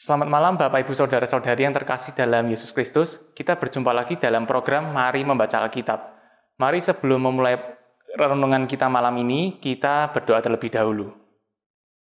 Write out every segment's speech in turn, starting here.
Selamat malam Bapak Ibu Saudara-saudari yang terkasih dalam Yesus Kristus. Kita berjumpa lagi dalam program Mari Membaca Alkitab. Mari sebelum memulai renungan kita malam ini, kita berdoa terlebih dahulu.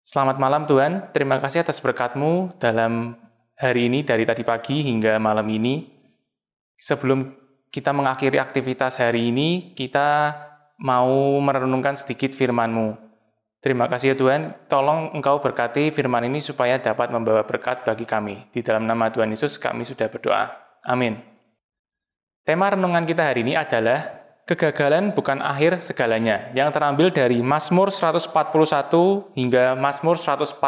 Selamat malam Tuhan, terima kasih atas berkatmu dalam hari ini dari tadi pagi hingga malam ini. Sebelum kita mengakhiri aktivitas hari ini, kita mau merenungkan sedikit firmanmu. Terima kasih ya Tuhan, tolong Engkau berkati firman ini supaya dapat membawa berkat bagi kami. Di dalam nama Tuhan Yesus kami sudah berdoa. Amin. Tema renungan kita hari ini adalah kegagalan bukan akhir segalanya yang terambil dari Mazmur 141 hingga Mazmur 144.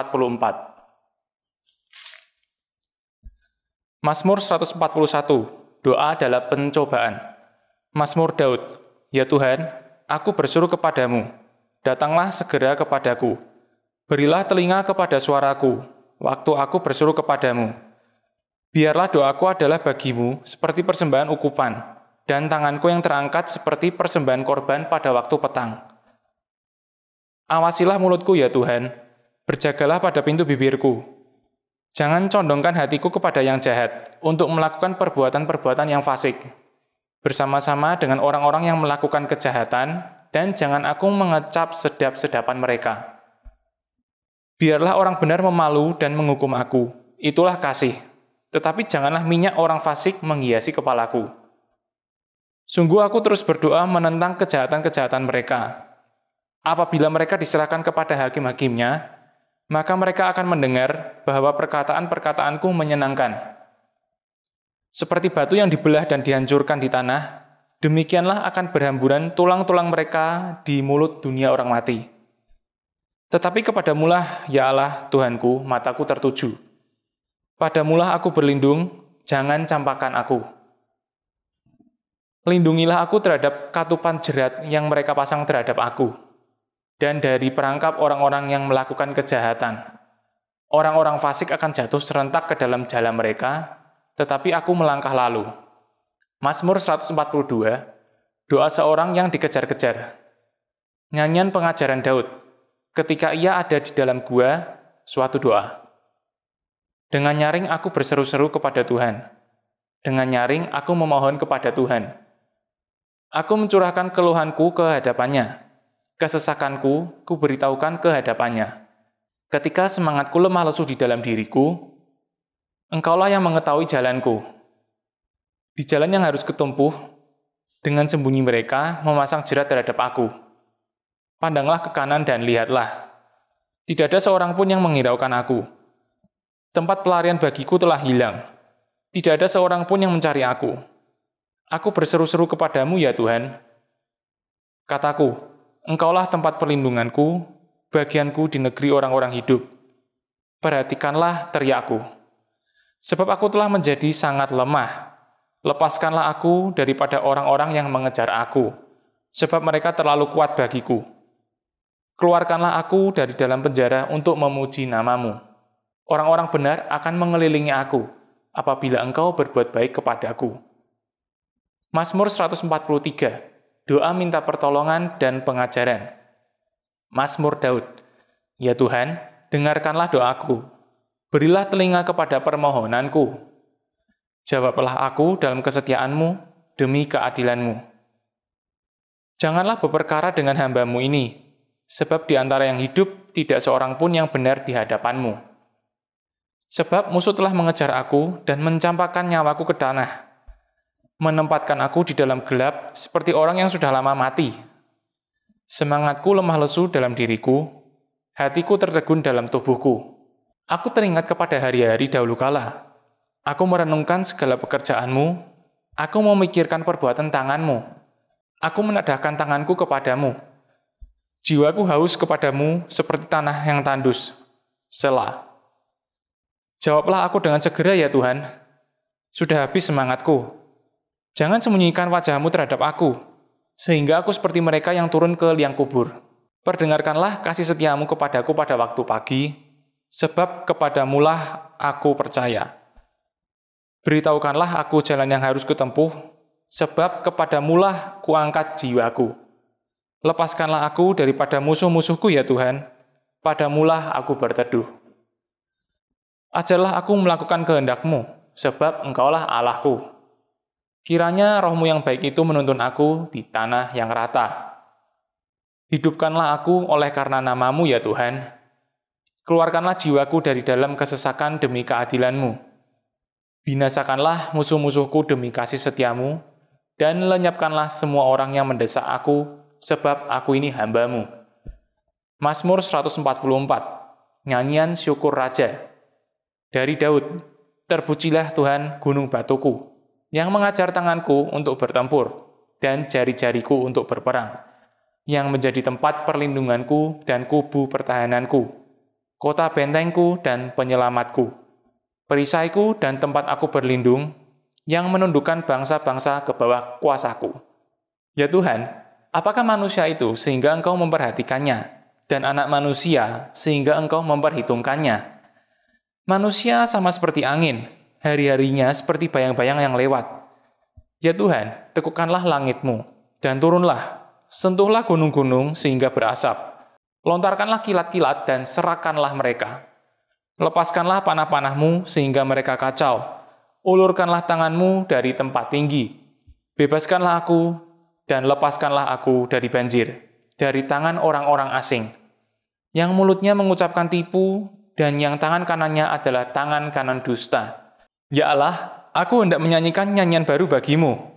Mazmur 141, doa adalah pencobaan. Mazmur Daud, Ya Tuhan, aku berseru kepadamu, datanglah segera kepadaku. Berilah telinga kepada suaraku, waktu aku berseru kepadamu. Biarlah doaku adalah bagimu seperti persembahan ukupan, dan tanganku yang terangkat seperti persembahan korban pada waktu petang. Awasilah mulutku ya Tuhan, berjagalah pada pintu bibirku. Jangan condongkan hatiku kepada yang jahat untuk melakukan perbuatan-perbuatan yang fasik. Bersama-sama dengan orang-orang yang melakukan kejahatan, dan jangan aku mengecap sedap-sedapan mereka. Biarlah orang benar memalu dan menghukum aku. Itulah kasih. Tetapi janganlah minyak orang fasik menghiasi kepalaku.' Sungguh aku terus berdoa menentang kejahatan-kejahatan mereka. Apabila mereka diserahkan kepada hakim-hakimnya, maka mereka akan mendengar bahwa perkataan-perkataanku menyenangkan. Seperti batu yang dibelah dan dihancurkan di tanah, demikianlah akan berhamburan tulang-tulang mereka di mulut dunia orang mati. Tetapi kepada mulah ya Allah, Tuhanku, mataku tertuju. Pada mulah aku berlindung, jangan campakan aku.' Lindungilah aku terhadap katupan jerat yang mereka pasang terhadap aku, dan dari perangkap orang-orang yang melakukan kejahatan. Orang-orang fasik akan jatuh serentak ke dalam jala mereka, tetapi aku melangkah lalu. Mazmur 142, doa seorang yang dikejar-kejar. Nyanyian pengajaran Daud, ketika ia ada di dalam gua, suatu doa. Dengan nyaring aku berseru-seru kepada Tuhan. Dengan nyaring aku memohon kepada Tuhan. Aku mencurahkan keluhanku ke hadapannya. Kesesakanku kuberitahukan ke hadapannya. Ketika semangatku lemah lesu di dalam diriku, engkaulah yang mengetahui jalanku. Di jalan yang harus ketempuh, dengan sembunyi mereka memasang jerat terhadap aku. Pandanglah ke kanan dan lihatlah. Tidak ada seorang pun yang menghiraukan aku. Tempat pelarian bagiku telah hilang. Tidak ada seorang pun yang mencari aku. Aku berseru-seru kepadamu ya Tuhan. Kataku, Engkaulah tempat perlindunganku, bagianku di negeri orang-orang hidup. Perhatikanlah teriakku. Sebab aku telah menjadi sangat lemah. Lepaskanlah aku daripada orang-orang yang mengejar aku, sebab mereka terlalu kuat bagiku. Keluarkanlah aku dari dalam penjara untuk memuji namamu. Orang-orang benar akan mengelilingi aku apabila engkau berbuat baik kepadaku. Mazmur 143, doa minta pertolongan dan pengajaran. Masmur Daud, Ya Tuhan, dengarkanlah doaku, berilah telinga kepada permohonanku. Jawablah aku dalam kesetiaanmu, demi keadilanmu. Janganlah berperkara dengan hambamu ini, sebab di antara yang hidup tidak seorang pun yang benar di hadapanmu. Sebab musuh telah mengejar aku dan mencampakkan nyawaku ke tanah, menempatkan aku di dalam gelap seperti orang yang sudah lama mati. Semangatku lemah lesu dalam diriku, hatiku tertegun dalam tubuhku. Aku teringat kepada hari-hari dahulu kala. Aku merenungkan segala pekerjaanmu, aku memikirkan perbuatan tanganmu. Aku menadahkan tanganku kepadamu. Jiwaku haus kepadamu seperti tanah yang tandus. Selah. Jawablah aku dengan segera ya Tuhan. Sudah habis semangatku Jangan sembunyikan wajahmu terhadap aku, sehingga aku seperti mereka yang turun ke liang kubur. Perdengarkanlah kasih setiamu kepadaku pada waktu pagi, sebab kepadamulah aku percaya. Beritahukanlah aku jalan yang harus kutempuh, sebab kepadamulah kuangkat jiwaku. Lepaskanlah aku daripada musuh-musuhku ya Tuhan, padamulah aku berteduh. Ajarlah aku melakukan kehendakmu, sebab engkaulah Allahku. Kiranya rohmu yang baik itu menuntun aku di tanah yang rata. Hidupkanlah aku oleh karena namamu ya Tuhan. Keluarkanlah jiwaku dari dalam kesesakan demi keadilanmu. Binasakanlah musuh-musuhku demi kasih setiamu, dan lenyapkanlah semua orang yang mendesak aku, sebab aku ini hambamu. Masmur 144, Nyanyian Syukur Raja Dari Daud, Terpujilah Tuhan Gunung Batuku yang mengajar tanganku untuk bertempur dan jari-jariku untuk berperang, yang menjadi tempat perlindunganku dan kubu pertahananku, kota bentengku dan penyelamatku, perisaiku dan tempat aku berlindung, yang menundukkan bangsa-bangsa ke bawah kuasaku. Ya Tuhan, apakah manusia itu sehingga engkau memperhatikannya, dan anak manusia sehingga engkau memperhitungkannya? Manusia sama seperti angin, hari-harinya seperti bayang-bayang yang lewat. Ya Tuhan, tekukkanlah langitmu, dan turunlah, sentuhlah gunung-gunung sehingga berasap. Lontarkanlah kilat-kilat dan serakanlah mereka. Lepaskanlah panah-panahmu sehingga mereka kacau. Ulurkanlah tanganmu dari tempat tinggi. Bebaskanlah aku dan lepaskanlah aku dari banjir, dari tangan orang-orang asing. Yang mulutnya mengucapkan tipu dan yang tangan kanannya adalah tangan kanan dusta Ya Allah, aku hendak menyanyikan nyanyian baru bagimu.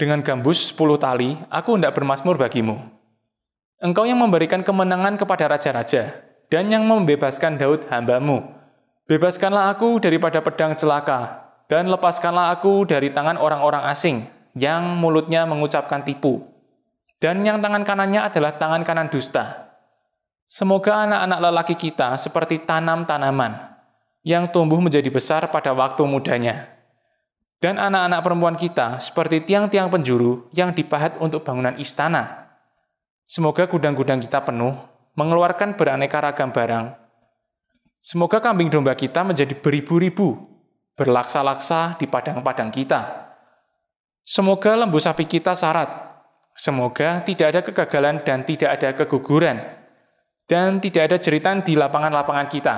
Dengan gambus sepuluh tali, aku hendak bermasmur bagimu. Engkau yang memberikan kemenangan kepada raja-raja, dan yang membebaskan Daud hambamu. Bebaskanlah aku daripada pedang celaka, dan lepaskanlah aku dari tangan orang-orang asing, yang mulutnya mengucapkan tipu, dan yang tangan kanannya adalah tangan kanan dusta. Semoga anak-anak lelaki kita seperti tanam-tanaman, yang tumbuh menjadi besar pada waktu mudanya. Dan anak-anak perempuan kita seperti tiang-tiang penjuru yang dipahat untuk bangunan istana. Semoga gudang-gudang kita penuh, mengeluarkan beraneka ragam barang. Semoga kambing domba kita menjadi beribu-ribu, berlaksa-laksa di padang-padang kita. Semoga lembu sapi kita syarat. Semoga tidak ada kegagalan dan tidak ada keguguran. Dan tidak ada jeritan di lapangan-lapangan kita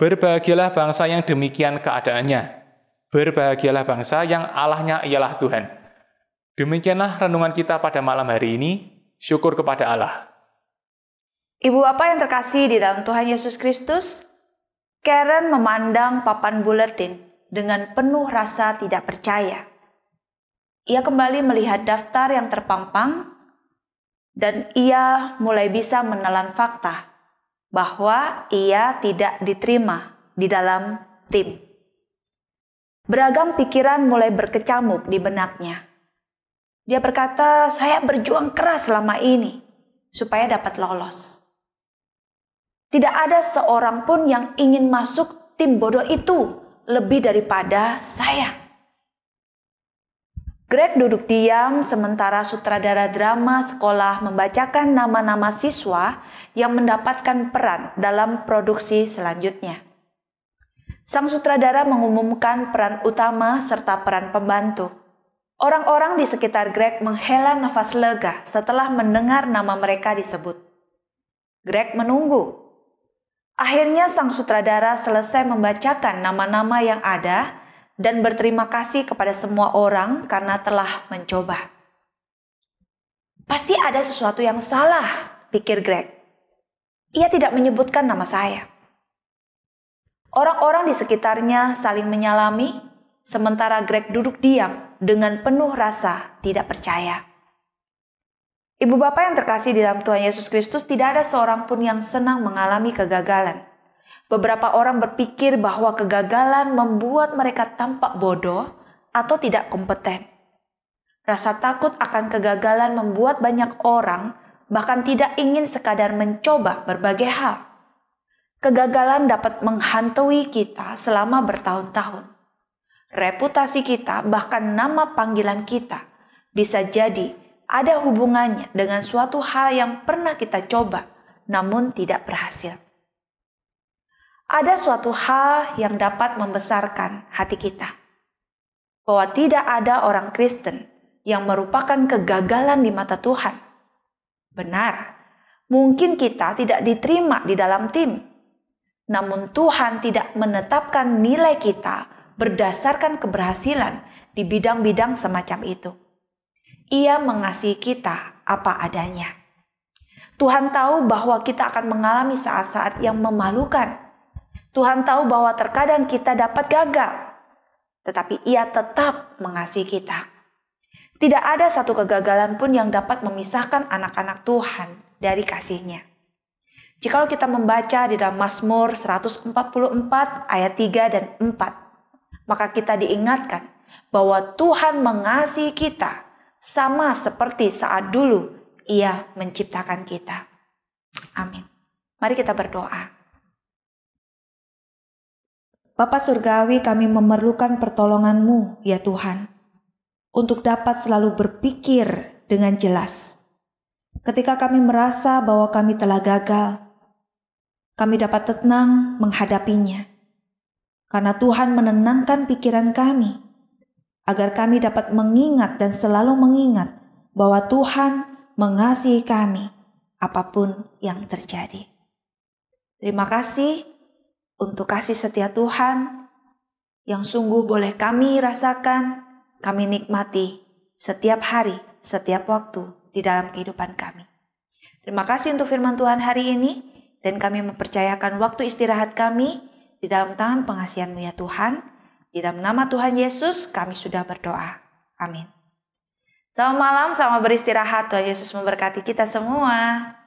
Berbahagialah bangsa yang demikian keadaannya. Berbahagialah bangsa yang Allahnya ialah Tuhan. Demikianlah renungan kita pada malam hari ini. Syukur kepada Allah. Ibu apa yang terkasih di dalam Tuhan Yesus Kristus? Karen memandang papan buletin dengan penuh rasa tidak percaya. Ia kembali melihat daftar yang terpampang dan ia mulai bisa menelan fakta bahwa ia tidak diterima di dalam tim. Beragam pikiran mulai berkecamuk di benaknya. Dia berkata, "Saya berjuang keras selama ini supaya dapat lolos." Tidak ada seorang pun yang ingin masuk tim bodoh itu lebih daripada saya. Greg duduk diam sementara sutradara drama sekolah membacakan nama-nama siswa yang mendapatkan peran dalam produksi selanjutnya. Sang sutradara mengumumkan peran utama serta peran pembantu. Orang-orang di sekitar Greg menghela nafas lega setelah mendengar nama mereka disebut. Greg menunggu. Akhirnya sang sutradara selesai membacakan nama-nama yang ada dan berterima kasih kepada semua orang karena telah mencoba. Pasti ada sesuatu yang salah, pikir Greg. Ia tidak menyebutkan nama saya. Orang-orang di sekitarnya saling menyalami, sementara Greg duduk diam dengan penuh rasa tidak percaya. Ibu bapak yang terkasih di dalam Tuhan Yesus Kristus tidak ada seorang pun yang senang mengalami kegagalan. Beberapa orang berpikir bahwa kegagalan membuat mereka tampak bodoh atau tidak kompeten. Rasa takut akan kegagalan membuat banyak orang bahkan tidak ingin sekadar mencoba berbagai hal. Kegagalan dapat menghantui kita selama bertahun-tahun. Reputasi kita, bahkan nama panggilan kita, bisa jadi ada hubungannya dengan suatu hal yang pernah kita coba namun tidak berhasil ada suatu hal yang dapat membesarkan hati kita. Bahwa tidak ada orang Kristen yang merupakan kegagalan di mata Tuhan. Benar, mungkin kita tidak diterima di dalam tim. Namun Tuhan tidak menetapkan nilai kita berdasarkan keberhasilan di bidang-bidang semacam itu. Ia mengasihi kita apa adanya. Tuhan tahu bahwa kita akan mengalami saat-saat yang memalukan Tuhan tahu bahwa terkadang kita dapat gagal, tetapi Ia tetap mengasihi kita. Tidak ada satu kegagalan pun yang dapat memisahkan anak-anak Tuhan dari kasihnya. Jikalau kita membaca di dalam Mazmur 144 ayat 3 dan 4, maka kita diingatkan bahwa Tuhan mengasihi kita sama seperti saat dulu ia menciptakan kita. Amin. Mari kita berdoa. Bapa Surgawi kami memerlukan pertolonganmu ya Tuhan, untuk dapat selalu berpikir dengan jelas. Ketika kami merasa bahwa kami telah gagal, kami dapat tenang menghadapinya. Karena Tuhan menenangkan pikiran kami, agar kami dapat mengingat dan selalu mengingat bahwa Tuhan mengasihi kami apapun yang terjadi. Terima kasih untuk kasih setia Tuhan yang sungguh boleh kami rasakan, kami nikmati setiap hari, setiap waktu di dalam kehidupan kami. Terima kasih untuk firman Tuhan hari ini dan kami mempercayakan waktu istirahat kami di dalam tangan pengasihanmu ya Tuhan. Di dalam nama Tuhan Yesus kami sudah berdoa. Amin. Selamat malam, selamat beristirahat. Tuhan Yesus memberkati kita semua.